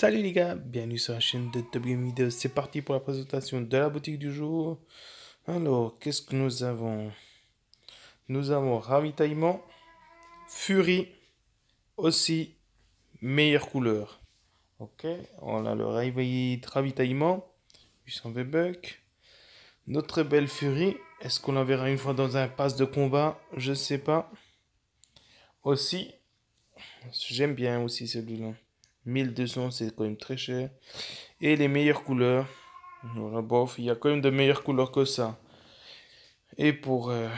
Salut les gars, bienvenue sur la chaîne de WM Vidéo. C'est parti pour la présentation de la boutique du jour. Alors, qu'est-ce que nous avons Nous avons ravitaillement, Fury, aussi meilleure couleur. Ok, on a le ravitaillement, 800 v Notre belle Fury, est-ce qu'on la verra une fois dans un pass de combat Je sais pas. Aussi, j'aime bien aussi celui-là. 1200, c'est quand même très cher. Et les meilleures couleurs. bof, il y a quand même de meilleures couleurs que ça. Et pour, euh,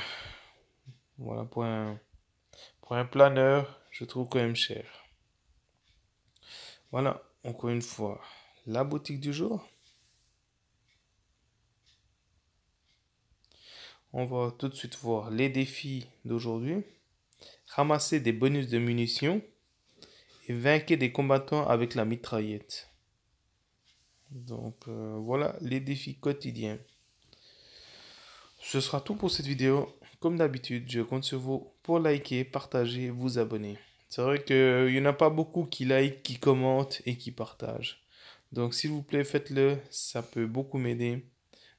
voilà, pour, pour un planeur, je trouve quand même cher. Voilà, encore une fois, la boutique du jour. On va tout de suite voir les défis d'aujourd'hui. Ramasser des bonus de munitions et vainquez des combattants avec la mitraillette. Donc euh, voilà les défis quotidiens. Ce sera tout pour cette vidéo. Comme d'habitude, je compte sur vous pour liker, partager, vous abonner. C'est vrai qu'il n'y euh, en a pas beaucoup qui like, qui commentent et qui partagent. Donc s'il vous plaît, faites-le, ça peut beaucoup m'aider.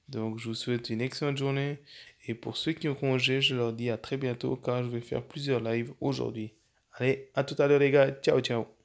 Donc je vous souhaite une excellente journée. Et pour ceux qui ont congé, je leur dis à très bientôt car je vais faire plusieurs lives aujourd'hui. Allez, à tout à l'heure les gars. Ciao, ciao.